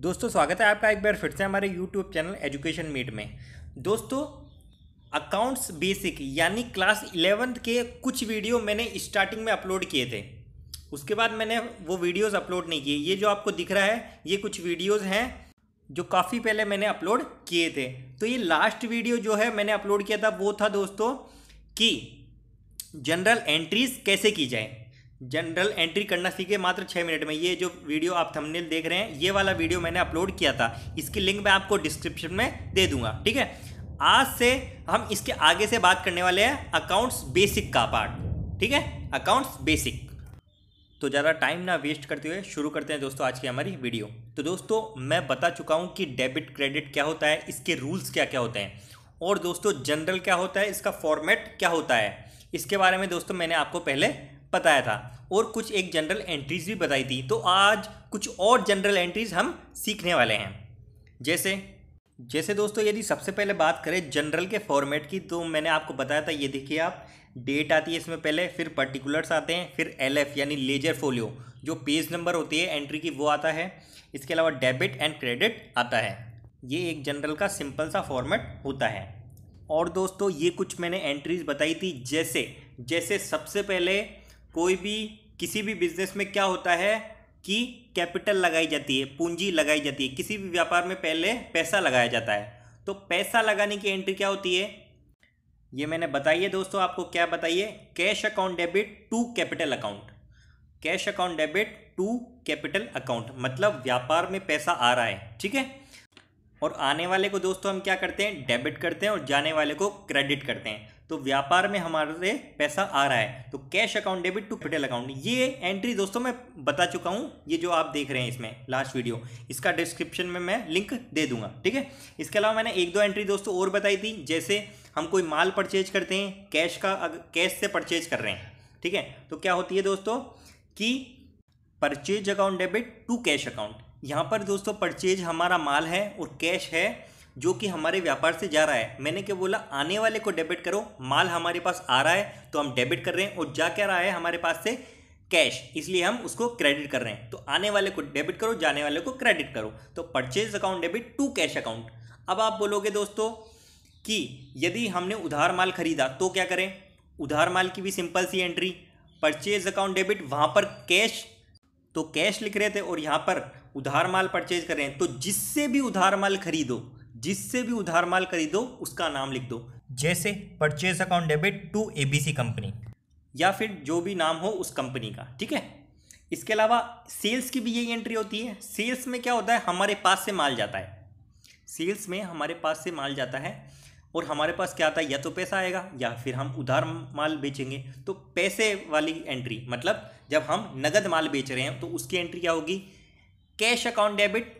दोस्तों स्वागत है आपका एक बार फिर से हमारे यूट्यूब चैनल एजुकेशन मीट में दोस्तों अकाउंट्स बेसिक यानी क्लास इलेवेंथ के कुछ वीडियो मैंने स्टार्टिंग में अपलोड किए थे उसके बाद मैंने वो वीडियोस अपलोड नहीं किए ये जो आपको दिख रहा है ये कुछ वीडियोस हैं जो काफ़ी पहले मैंने अपलोड किए थे तो ये लास्ट वीडियो जो है मैंने अपलोड किया था वो था दोस्तों कि जनरल एंट्रीज कैसे की जाए जनरल एंट्री करना सीखे मात्र छः मिनट में ये जो वीडियो आप थंबनेल देख रहे हैं ये वाला वीडियो मैंने अपलोड किया था इसकी लिंक मैं आपको डिस्क्रिप्शन में दे दूंगा ठीक है आज से हम इसके आगे से बात करने वाले हैं अकाउंट्स बेसिक का पार्ट ठीक है अकाउंट्स बेसिक तो ज़्यादा टाइम ना वेस्ट करते हुए शुरू करते हैं दोस्तों आज की हमारी वीडियो तो दोस्तों मैं बता चुका हूँ कि डेबिट क्रेडिट क्या होता है इसके रूल्स क्या क्या होते हैं और दोस्तों जनरल क्या होता है इसका फॉर्मेट क्या होता है इसके बारे में दोस्तों मैंने आपको पहले बताया था और कुछ एक जनरल एंट्रीज भी बताई थी तो आज कुछ और जनरल एंट्रीज हम सीखने वाले हैं जैसे जैसे दोस्तों यदि सबसे पहले बात करें जनरल के फॉर्मेट की तो मैंने आपको बताया था ये देखिए आप डेट आती है इसमें पहले फिर पर्टिकुलर्स आते हैं फिर एलएफ यानी लेजर फोलियो जो पेज नंबर होती है एंट्री की वो आता है इसके अलावा डेबिट एंड क्रेडिट आता है ये एक जनरल का सिंपल सा फॉर्मेट होता है और दोस्तों ये कुछ मैंने एंट्रीज बताई थी जैसे जैसे सबसे पहले कोई भी किसी भी बिजनेस में क्या होता है कि कैपिटल लगाई जाती है पूंजी लगाई जाती है किसी भी व्यापार में पहले पैसा लगाया जाता है तो पैसा लगाने की एंट्री क्या होती है ये मैंने बताइए दोस्तों आपको क्या बताइए cash account debit to capital account cash account debit to capital account मतलब व्यापार में पैसा आ रहा है ठीक है और आने वाले को दोस्तों हम क्या करते हैं डेबिट करते हैं और जाने वाले को क्रेडिट करते हैं तो व्यापार में हमारे पैसा आ रहा है तो cash account debit to capital account ये एंट्री दोस्तों मैं बता चुका हूँ ये जो आप देख रहे हैं इसमें लास्ट वीडियो इसका डिस्क्रिप्शन में मैं लिंक दे दूंगा ठीक है इसके अलावा मैंने एक दो एंट्री दोस्तों और बताई थी जैसे हम कोई माल परचेज करते हैं कैश का कैश से परचेज कर रहे हैं ठीक है तो क्या होती है दोस्तों कि purchase account debit to cash account यहाँ पर दोस्तों परचेज हमारा माल है और कैश है जो कि हमारे व्यापार से जा रहा है मैंने क्या बोला आने वाले को डेबिट करो माल हमारे पास आ रहा है तो हम डेबिट कर रहे हैं और जा क्या रहा है हमारे पास से कैश इसलिए हम उसको क्रेडिट कर रहे हैं तो आने वाले को डेबिट करो जाने वाले को क्रेडिट करो तो purchase account debit to cash account अब आप बोलोगे दोस्तों कि यदि हमने उधार माल खरीदा तो क्या करें उधार माल की भी सिंपल सी एंट्री परचेज अकाउंट डेबिट वहाँ पर कैश तो कैश लिख रहे थे और यहाँ पर उधार माल परचेज कर रहे हैं तो जिससे भी उधार माल खरीदो जिससे भी उधार माल खरीदो उसका नाम लिख दो जैसे purchase account debit to A company या फिर जो भी नाम हो उस कंपनी का ठीक है इसके अलावा सेल्स की भी यही एंट्री होती है सेल्स में क्या होता है हमारे पास से माल जाता है सेल्स में हमारे पास से माल जाता है और हमारे पास क्या आता है या तो पैसा आएगा या फिर हम उधार माल बेचेंगे तो पैसे वाली एंट्री मतलब जब हम नगद माल बेच रहे हैं तो उसकी एंट्री क्या होगी cash account debit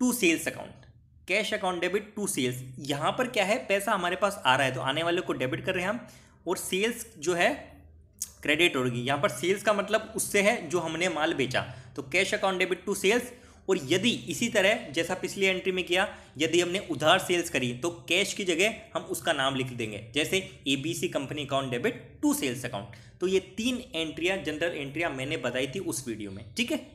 to sales account cash account debit to sales यहाँ पर क्या है पैसा हमारे पास आ रहा है तो आने वाले को डेबिट कर रहे हैं हम और सेल्स जो है क्रेडिट होगी यहाँ पर सेल्स का मतलब उससे है जो हमने माल बेचा तो cash account debit to sales और यदि इसी तरह जैसा पिछली एंट्री में किया यदि हमने उधार सेल्स करी तो कैश की जगह हम उसका नाम लिख देंगे जैसे ABC company account debit to sales account तो ये तीन एंट्रियां जनरल एंट्रियां मैंने बताई थी उस वीडियो में ठीक है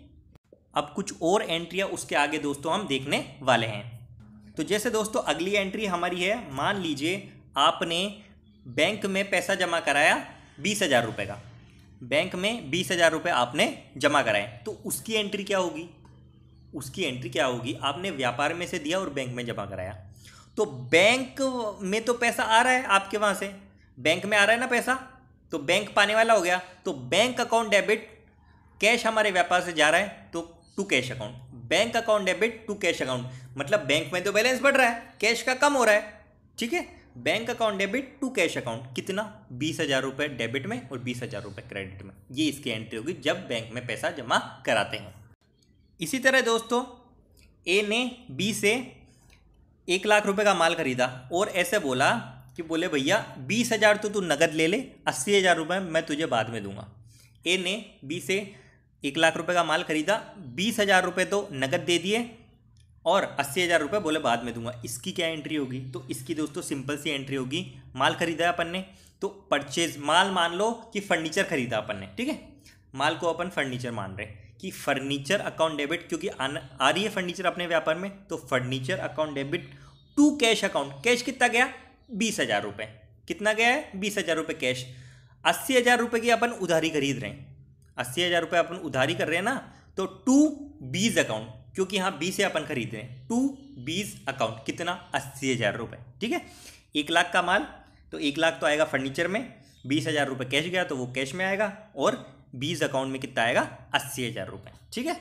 अब कुछ और एंट्रियां उसके आगे दोस्तों हम देखने वाले हैं तो जैसे दोस्तों अगली एंट्री हमारी है मान लीजिए आपने बैंक में पैसा जमा कराया बीस हज़ार रुपये का बैंक में बीस हज़ार रुपये आपने जमा कराए तो उसकी एंट्री क्या होगी उसकी एंट्री क्या होगी आपने व्यापार में से दिया और बैंक में जमा कराया तो बैंक में तो पैसा आ रहा है आपके वहाँ से बैंक में आ रहा है ना पैसा तो बैंक पाने वाला हो गया तो बैंक अकाउंट डेबिट कैश हमारे व्यापार से जा रहा है तो to cash account bank account debit to cash account मतलब बैंक में तो बैलेंस बढ़ रहा है कैश का कम हो रहा है ठीक है bank account debit to cash account कितना बीस हज़ार रुपये डेबिट में और बीस हज़ार रुपये क्रेडिट में ये इसकी एंट्री होगी जब बैंक में पैसा जमा कराते हैं इसी तरह दोस्तों ए ने बी से एक लाख रुपए का माल खरीदा और ऐसे बोला कि बोले भैया बीस हज़ार तो तू नगद ले ले अस्सी हज़ार रुपये मैं तुझे बाद में दूंगा ए ने बी से एक लाख रुपए का माल खरीदा बीस हज़ार रुपये तो नकद दे दिए और अस्सी हज़ार रुपये बोले बाद में दूंगा इसकी क्या एंट्री होगी तो इसकी दोस्तों सिंपल सी एंट्री होगी माल खरीदा अपन ने तो परचेज माल मान लो कि फर्नीचर खरीदा अपन ने ठीक है माल को अपन फर्नीचर मान रहे कि फर्नीचर अकाउंट डेबिट क्योंकि आ रही है फर्नीचर अपने व्यापार में तो furniture account debit to cash account cash कितना गया बीस हज़ार रुपये कितना गया है बीस हज़ार रुपये कैश अस्सी हज़ार रुपये की अपन उधारी खरीद रहे हैं अस्सी हज़ार रुपये अपन उधारी कर रहे हैं ना तो टू बीज अकाउंट क्योंकि यहाँ बी से अपन खरीद रहे हैं टू बीज अकाउंट कितना अस्सी हज़ार रुपये ठीक है एक लाख का माल तो एक लाख तो आएगा फर्नीचर में बीस हज़ार रुपये कैश गया तो वो कैश में आएगा और बीज अकाउंट में कितना आएगा अस्सी हज़ार रुपये ठीक है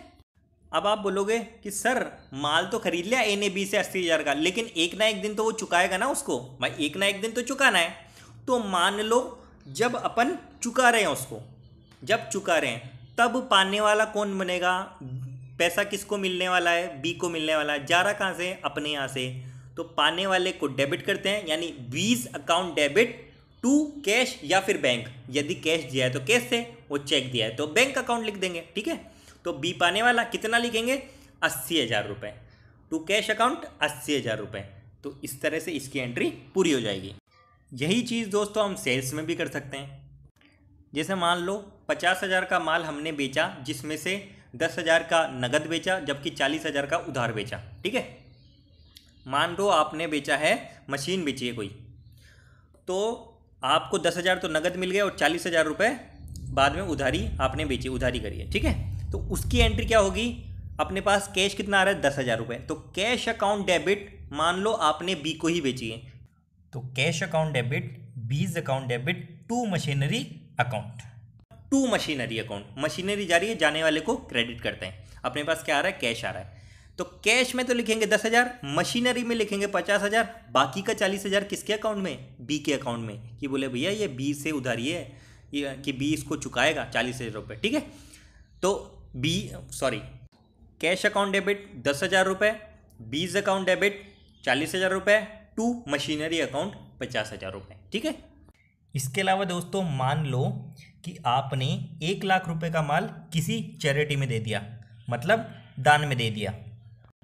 अब आप बोलोगे कि सर माल तो खरीद लिया एन ए बी से अस्सी हज़ार का लेकिन एक ना एक दिन तो वो चुकाएगा ना उसको भाई एक ना एक दिन तो चुकाना है तो मान लो जब अपन चुका रहे हैं उसको जब चुका रहे तब पाने वाला कौन बनेगा पैसा किसको मिलने वाला है बी को मिलने वाला है जा रहा कहाँ से अपने यहाँ से तो पाने वाले को डेबिट करते हैं यानी बीज अकाउंट डेबिट टू कैश या फिर बैंक यदि कैश दिया है तो कैश से वो चेक दिया है तो बैंक अकाउंट लिख देंगे ठीक है तो बी पाने वाला कितना लिखेंगे अस्सी हज़ार रुपये टू कैश अकाउंट अस्सी हज़ार रुपये तो इस तरह से इसकी एंट्री पूरी हो जाएगी यही चीज़ दोस्तों हम सेल्स में भी कर सकते हैं जैसे मान लो पचास हज़ार का माल हमने बेचा जिसमें से दस हज़ार का नगद बेचा जबकि चालीस हज़ार का उधार बेचा ठीक है मान लो आपने बेचा है मशीन बेची है कोई तो आपको दस हज़ार तो नगद मिल गया और चालीस हज़ार रुपये बाद में उधारी आपने बेची उधारी करी है ठीक है तो उसकी एंट्री क्या होगी अपने पास कैश कितना आ रहा है दस हज़ार रुपये तो कैश अकाउंट डेबिट मान लो आपने बी को ही बेची है तो कैश अकाउंट डेबिट बीज account debit to machinery account to machinery account machinery जा रही है जाने वाले को क्रेडिट करते हैं अपने पास क्या आ रहा है कैश आ रहा है तो कैश में तो लिखेंगे दस हज़ार मशीनरी में लिखेंगे पचास हज़ार बाकी का चालीस हज़ार किसके अकाउंट में बी के अकाउंट में कि बोले भैया ये बी से उधारी है ये कि बी इसको चुकाएगा चालीस हज़ार रुपये ठीक है तो B sorry cash account debit दस हज़ार रुपये बीज अकाउंट डेबिट चालीस हज़ार रुपये टू मशीनरी अकाउंट पचास हज़ार रुपये ठीक है इसके अलावा दोस्तों मान लो कि आपने एक लाख रुपए का माल किसी चैरिटी में दे दिया मतलब दान में दे दिया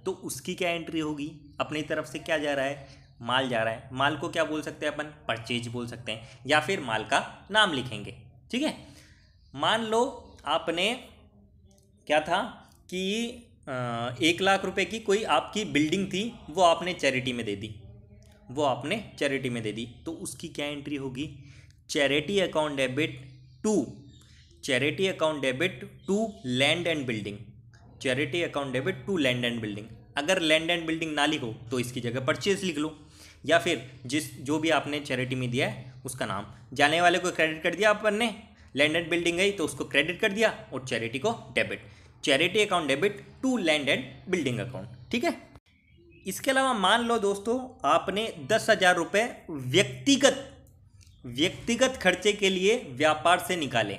तो उसकी क्या एंट्री होगी अपनी तरफ से क्या जा रहा है माल जा रहा है माल को क्या बोल सकते हैं अपन परचेज बोल सकते हैं या फिर माल का नाम लिखेंगे ठीक है मान लो आपने क्या था कि एक लाख रुपए की कोई आपकी बिल्डिंग थी वो आपने चैरिटी में दे दी वो आपने चैरिटी में दे दी तो उसकी क्या एंट्री होगी charity account debit to charity account debit to land and building charity account debit to land and building अगर लैंड एंड बिल्डिंग ना लिखो तो इसकी जगह परचेज लिख लो या फिर जिस जो भी आपने चैरिटी में दिया है उसका नाम जाने वाले को क्रेडिट कर दिया अपन ने लैंड एंड बिल्डिंग गई तो उसको क्रेडिट कर दिया और चैरिटी को debit charity account debit to land and building account ठीक है इसके अलावा मान लो दोस्तों आपने दस हज़ार रुपये व्यक्तिगत व्यक्तिगत खर्चे के लिए व्यापार से निकाले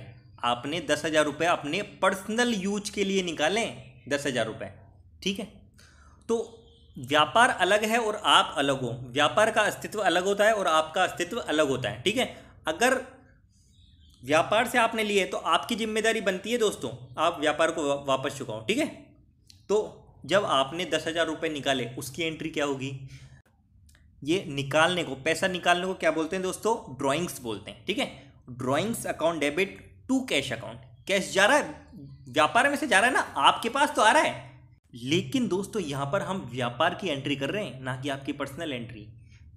आपने दस हज़ार रुपये अपने पर्सनल यूज के लिए निकालें दस हज़ार रुपये ठीक है तो व्यापार अलग है और आप अलग हो व्यापार का अस्तित्व अलग होता है और आपका अस्तित्व अलग होता है ठीक है अगर व्यापार से आपने लिए तो आपकी जिम्मेदारी बनती है दोस्तों आप व्यापार को वापस चुकाओ ठीक है तो जब आपने दस हज़ार रुपये निकाले उसकी एंट्री क्या होगी ये निकालने को पैसा निकालने को क्या बोलते हैं दोस्तों ड्राइंग्स बोलते हैं ठीक है drawings account debit to cash account cash जा रहा है व्यापार में से जा रहा है ना आपके पास तो आ रहा है लेकिन दोस्तों यहाँ पर हम व्यापार की एंट्री कर रहे हैं ना कि आपकी पर्सनल एंट्री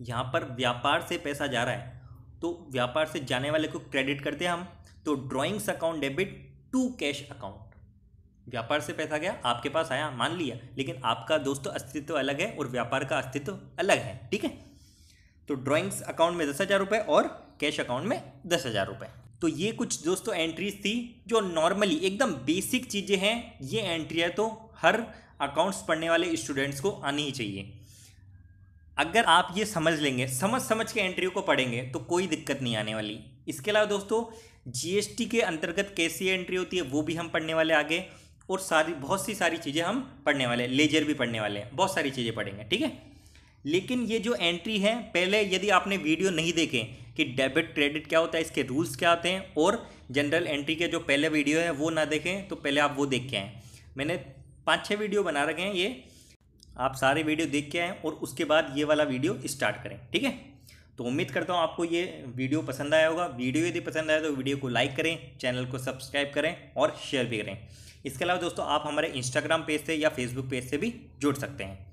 यहाँ पर व्यापार से पैसा जा रहा है तो व्यापार से जाने वाले को क्रेडिट करते हैं हम तो drawings account debit to cash account व्यापार से पैसा गया आपके पास आया मान लिया लेकिन आपका दोस्तों अस्तित्व अलग है और व्यापार का अस्तित्व अलग है ठीक है तो ड्राइंग्स अकाउंट में दस हज़ार रुपये और कैश अकाउंट में दस हज़ार रुपये तो ये कुछ दोस्तों एंट्रीज थी जो नॉर्मली एकदम बेसिक चीज़ें हैं ये एंट्रियाँ है तो हर अकाउंट्स पढ़ने वाले स्टूडेंट्स को आनी ही चाहिए अगर आप ये समझ लेंगे समझ समझ के एंट्रियों को पढ़ेंगे तो कोई दिक्कत नहीं आने वाली इसके अलावा दोस्तों जीएसटी के अंतर्गत कैसी एंट्री होती है वो भी हम पढ़ने वाले आगे और सारी बहुत सी सारी चीज़ें हम पढ़ने वाले हैं लेजर भी पढ़ने वाले हैं बहुत सारी चीज़ें पढ़ेंगे ठीक है लेकिन ये जो एंट्री है पहले यदि आपने वीडियो नहीं देखे कि डेबिट क्रेडिट क्या होता है इसके रूल्स क्या होते हैं और जनरल एंट्री के जो पहले वीडियो है वो ना देखें तो पहले आप वो देख के आएँ मैंने पाँच छः वीडियो बना रखे हैं ये आप सारे वीडियो देख के आएँ और उसके बाद ये वाला वीडियो स्टार्ट करें ठीक है तो उम्मीद करता हूँ आपको ये वीडियो पसंद आया होगा वीडियो यदि पसंद आया तो वीडियो को लाइक करें चैनल को सब्सक्राइब करें और शेयर भी करें इसके अलावा दोस्तों आप हमारे इंस्टाग्राम पेज से या फेसबुक पेज से भी जुड़ सकते हैं